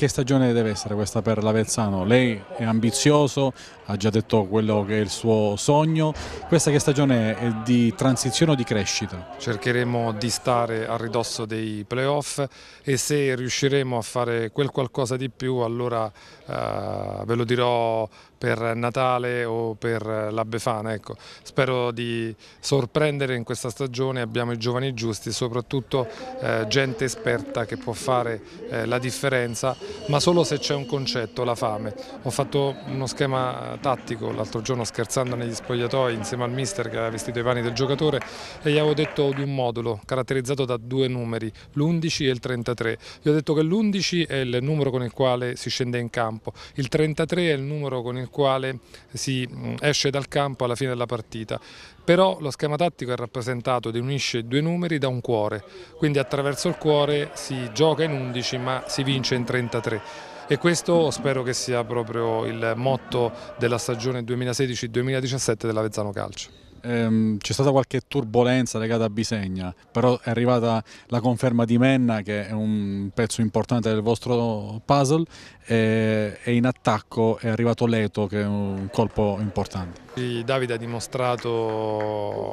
che stagione deve essere questa per l'Avezzano? Lei è ambizioso, ha già detto quello che è il suo sogno, questa che stagione è di transizione o di crescita? Cercheremo di stare a ridosso dei playoff e se riusciremo a fare quel qualcosa di più allora eh, ve lo dirò per Natale o per la Befana. Ecco. Spero di sorprendere in questa stagione, abbiamo i giovani giusti, soprattutto eh, gente esperta che può fare eh, la differenza ma solo se c'è un concetto, la fame. Ho fatto uno schema tattico l'altro giorno scherzando negli spogliatoi insieme al mister che aveva vestito i panni del giocatore e gli avevo detto di un modulo caratterizzato da due numeri, l'11 e il 33. Gli ho detto che l'11 è il numero con il quale si scende in campo, il 33 è il numero con il quale si mm, esce dal campo alla fine della partita però lo schema tattico è rappresentato ed unisce due numeri da un cuore, quindi attraverso il cuore si gioca in 11 ma si vince in 33 e questo spero che sia proprio il motto della stagione 2016-2017 dell'Avezzano Calcio ehm, c'è stata qualche turbolenza legata a Bisegna, però è arrivata la conferma di Menna che è un pezzo importante del vostro puzzle e, e in attacco è arrivato Leto che è un colpo importante. Davide ha dimostrato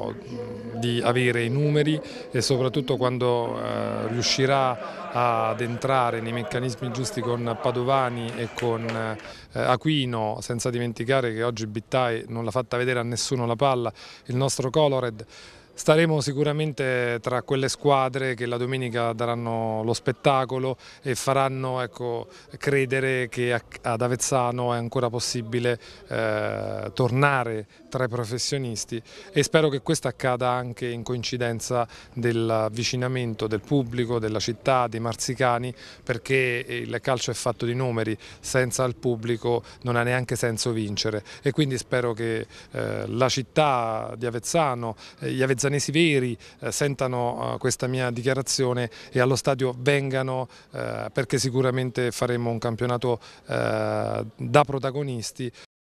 avere i numeri e soprattutto quando eh, riuscirà ad entrare nei meccanismi giusti con Padovani e con eh, Aquino, senza dimenticare che oggi Bittai non l'ha fatta vedere a nessuno la palla, il nostro Colored Staremo sicuramente tra quelle squadre che la domenica daranno lo spettacolo e faranno ecco, credere che ad Avezzano è ancora possibile eh, tornare tra i professionisti e spero che questo accada anche in coincidenza dell'avvicinamento del pubblico, della città, dei marzicani perché il calcio è fatto di numeri, senza il pubblico non ha neanche senso vincere e quindi spero che eh, la città di Avezzano, eh, gli avezzani catanesi veri eh, sentano eh, questa mia dichiarazione e allo stadio vengano eh, perché sicuramente faremo un campionato da protagonisti.